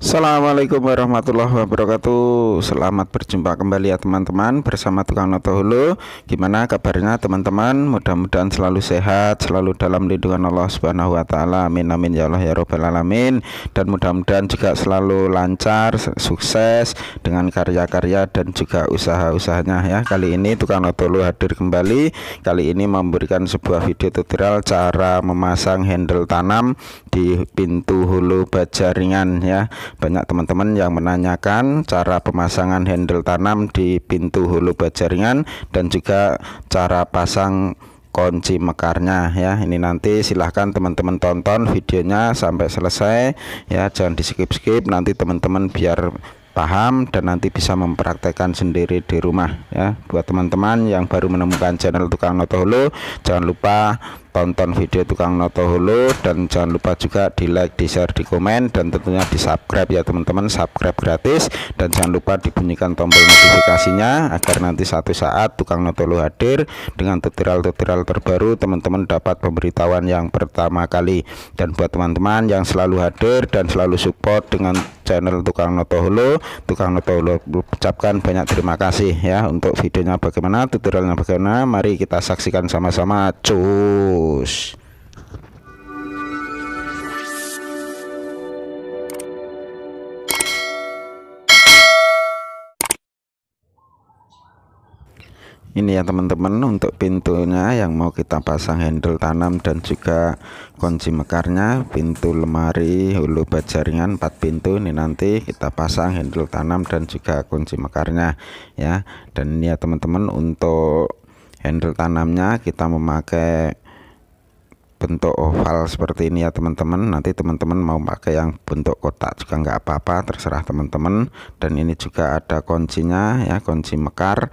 Assalamualaikum warahmatullahi wabarakatuh Selamat berjumpa kembali ya teman-teman Bersama Tukang Noto Hulu Gimana kabarnya teman-teman Mudah-mudahan selalu sehat Selalu dalam lindungan Allah subhanahu wa ta'ala Amin amin ya Allah ya robbal alamin Dan mudah-mudahan juga selalu lancar Sukses dengan karya-karya Dan juga usaha-usahanya ya Kali ini Tukang Noto Hulu hadir kembali Kali ini memberikan sebuah video tutorial Cara memasang handle tanam Di pintu hulu bajaringan ya banyak teman-teman yang menanyakan cara pemasangan handle tanam di pintu hulu bajaringan dan juga cara pasang kunci mekarnya ya ini nanti silahkan teman-teman tonton videonya sampai selesai ya jangan di skip-skip nanti teman-teman biar paham dan nanti bisa mempraktekkan sendiri di rumah ya buat teman-teman yang baru menemukan channel tukang noto jangan lupa tonton video tukang noto hulu dan jangan lupa juga di like di share di komen dan tentunya di subscribe ya teman-teman subscribe gratis dan jangan lupa dibunyikan tombol notifikasinya agar nanti satu saat tukang noto hulu hadir dengan tutorial-tutorial terbaru teman-teman dapat pemberitahuan yang pertama kali dan buat teman-teman yang selalu hadir dan selalu support dengan channel tukang noto holo tukang noto holo ucapkan banyak terima kasih ya untuk videonya bagaimana tutorialnya bagaimana mari kita saksikan sama-sama cus ini ya teman-teman untuk pintunya yang mau kita pasang handle tanam dan juga kunci mekarnya pintu lemari hulu bajaringan empat 4 pintu ini nanti kita pasang handle tanam dan juga kunci mekarnya ya dan ini ya teman-teman untuk handle tanamnya kita memakai bentuk oval seperti ini ya teman-teman nanti teman-teman mau pakai yang bentuk kotak juga nggak apa-apa terserah teman-teman dan ini juga ada kuncinya ya kunci mekar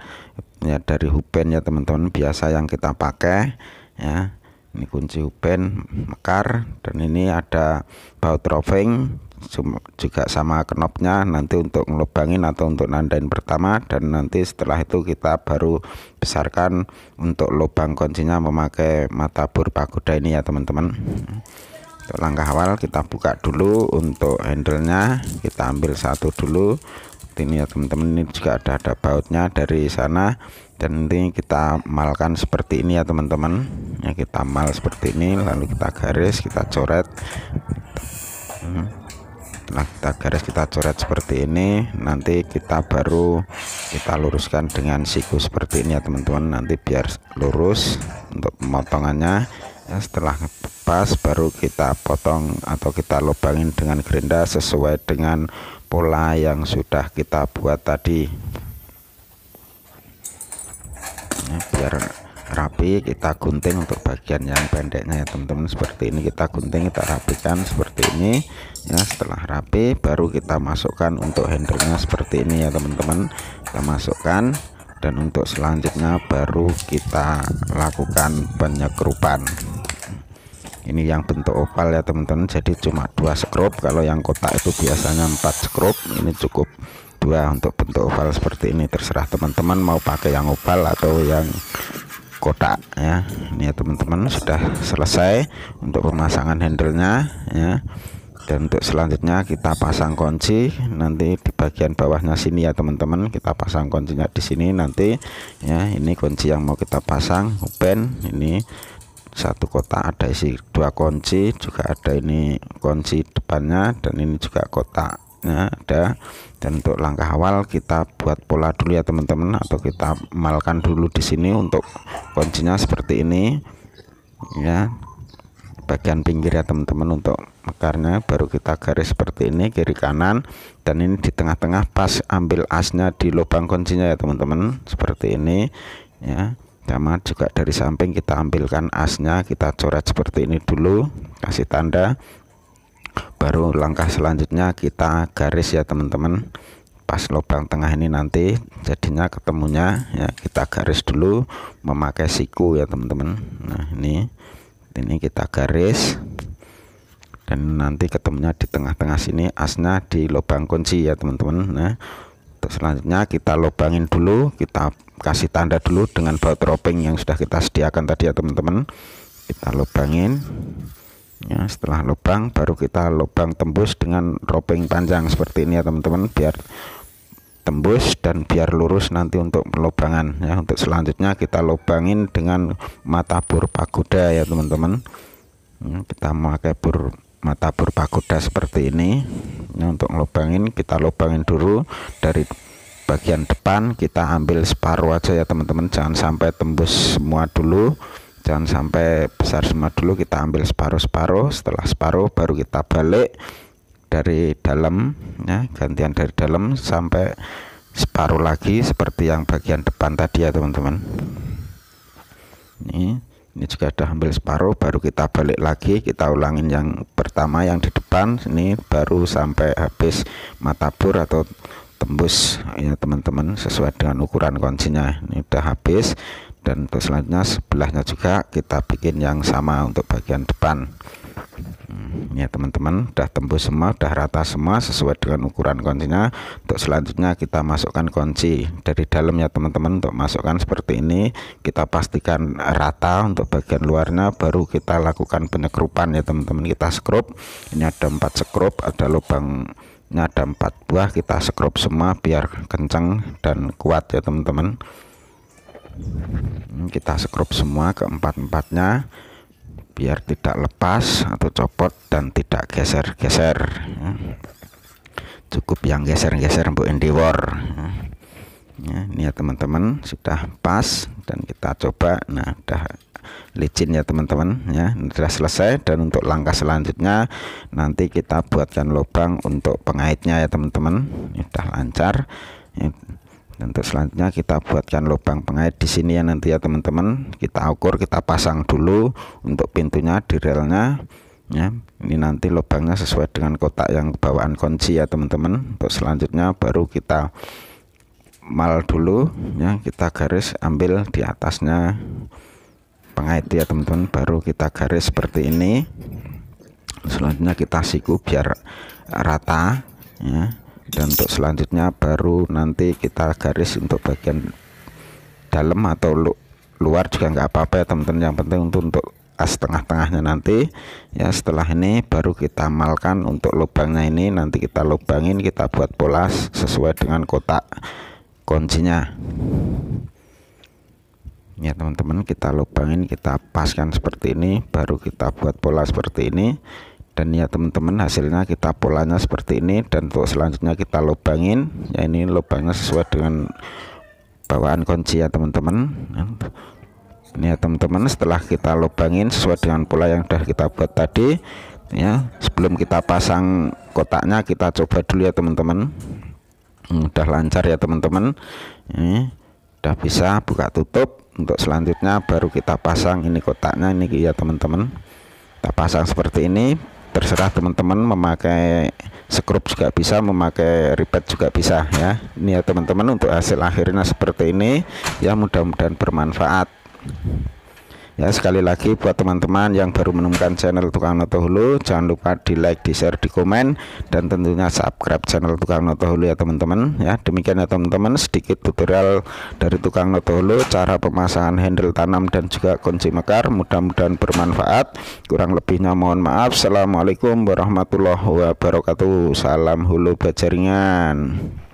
ya dari huben ya teman-teman biasa yang kita pakai ya ini kunci huben mekar dan ini ada baut roving juga sama knopnya nanti untuk ngelubangin atau untuk nandain pertama dan nanti setelah itu kita baru besarkan untuk lubang kuncinya memakai mata bur pagoda ini ya teman-teman untuk langkah awal kita buka dulu untuk handle nya kita ambil satu dulu ini ya teman-teman ini juga ada ada bautnya dari sana dan nanti kita malkan seperti ini ya teman-teman ya kita mal seperti ini lalu kita garis kita coret nah kita garis kita coret seperti ini nanti kita baru kita luruskan dengan siku seperti ini ya teman-teman nanti biar lurus untuk pemotongannya ya, setelah pas baru kita potong atau kita lubangin dengan gerinda sesuai dengan pola yang sudah kita buat tadi biar rapi kita gunting untuk bagian yang pendeknya ya teman-teman seperti ini kita gunting kita rapikan seperti ini ya setelah rapi baru kita masukkan untuk handlenya seperti ini ya teman-teman kita masukkan dan untuk selanjutnya baru kita lakukan penyekrupan ini yang bentuk oval ya teman-teman jadi cuma dua skrup kalau yang kotak itu biasanya empat skrup ini cukup dua untuk bentuk oval seperti ini terserah teman-teman mau pakai yang oval atau yang kotak ya ini ya teman-teman sudah selesai untuk pemasangan handlenya ya dan untuk selanjutnya kita pasang kunci nanti di bagian bawahnya sini ya teman-teman kita pasang kuncinya di sini nanti ya ini kunci yang mau kita pasang open ini satu kotak ada isi dua kunci juga ada ini kunci depannya dan ini juga kotaknya ada dan untuk langkah awal kita buat pola dulu ya teman-teman atau kita malkan dulu di sini untuk kuncinya seperti ini ya bagian pinggir ya teman-teman untuk mekarnya baru kita garis seperti ini kiri kanan dan ini di tengah-tengah pas ambil asnya di lubang kuncinya ya teman-teman seperti ini ya sama juga dari samping kita ambilkan asnya kita coret seperti ini dulu kasih tanda baru langkah selanjutnya kita garis ya teman-teman pas lubang tengah ini nanti jadinya ketemunya ya kita garis dulu memakai siku ya teman-teman nah ini ini kita garis dan nanti ketemunya di tengah-tengah sini asnya di lubang kunci ya teman-teman nah untuk selanjutnya kita lubangin dulu kita kasih tanda dulu dengan baut roping yang sudah kita sediakan tadi ya teman-teman kita lubangin ya setelah lubang baru kita lubang tembus dengan roping panjang seperti ini ya teman-teman biar tembus dan biar lurus nanti untuk pelubangan ya untuk selanjutnya kita lubangin dengan mata bur pagoda ya teman-teman ya, kita memakai bur mata bur pagoda seperti ini ya, untuk lubangin kita lubangin dulu dari bagian depan kita ambil separuh aja ya teman-teman jangan sampai tembus semua dulu jangan sampai besar semua dulu kita ambil separuh-separuh setelah separuh baru kita balik dari dalam ya gantian dari dalam sampai separuh lagi seperti yang bagian depan tadi ya teman-teman ini ini juga ada ambil separuh baru kita balik lagi kita ulangin yang pertama yang di depan ini baru sampai habis mata bur atau tembus ya teman-teman sesuai dengan ukuran kuncinya ini udah habis dan untuk selanjutnya sebelahnya juga kita bikin yang sama untuk bagian depan hmm, ya teman-teman udah tembus semua udah rata semua sesuai dengan ukuran kuncinya untuk selanjutnya kita masukkan kunci dari dalam ya teman-teman untuk masukkan seperti ini kita pastikan rata untuk bagian luarnya baru kita lakukan penyekrupan ya teman-teman kita skrup ini ada empat skrup ada lubang ini ada empat buah kita sekrup semua biar kenceng dan kuat ya teman-teman hmm, kita sekrup semua keempat-empatnya biar tidak lepas atau copot dan tidak geser-geser hmm, cukup yang geser-geser Bu Endeavor hmm, ya, ini ya teman-teman sudah pas dan kita coba nah dah licin ya teman-teman ya sudah selesai dan untuk langkah selanjutnya nanti kita buatkan lubang untuk pengaitnya ya teman-teman sudah lancar ya. untuk selanjutnya kita buatkan lubang pengait di sini ya nanti ya teman-teman kita ukur kita pasang dulu untuk pintunya di relnya ya ini nanti lubangnya sesuai dengan kotak yang bawaan kunci ya teman-teman untuk selanjutnya baru kita mal dulu ya kita garis ambil di atasnya pengait ya teman-teman baru kita garis seperti ini selanjutnya kita siku biar rata ya dan untuk selanjutnya baru nanti kita garis untuk bagian dalam atau lu luar juga nggak apa-apa ya teman-teman yang penting untuk, untuk as tengahnya nanti ya setelah ini baru kita malkan untuk lubangnya ini nanti kita lubangin kita buat pola sesuai dengan kotak kuncinya ya teman-teman kita lubangin kita paskan seperti ini baru kita buat pola seperti ini dan ya teman-teman hasilnya kita polanya seperti ini dan untuk selanjutnya kita lubangin ya ini lubangnya sesuai dengan bawaan kunci ya teman-teman ini ya teman-teman setelah kita lubangin sesuai dengan pola yang sudah kita buat tadi ya sebelum kita pasang kotaknya kita coba dulu ya teman-teman hmm, udah lancar ya teman-teman ini udah bisa buka tutup untuk selanjutnya baru kita pasang ini kotaknya ini ya teman-teman kita pasang seperti ini terserah teman-teman memakai skrup juga bisa memakai ribet juga bisa ya ini ya teman-teman untuk hasil akhirnya seperti ini ya mudah-mudahan bermanfaat ya sekali lagi buat teman-teman yang baru menemukan channel tukang noto hulu jangan lupa di like di share di komen dan tentunya subscribe channel tukang noto hulu ya teman-teman ya demikian ya teman-teman sedikit tutorial dari tukang noto hulu cara pemasangan handle tanam dan juga kunci mekar mudah-mudahan bermanfaat kurang lebihnya mohon maaf Assalamualaikum warahmatullahi wabarakatuh salam hulu bajaringan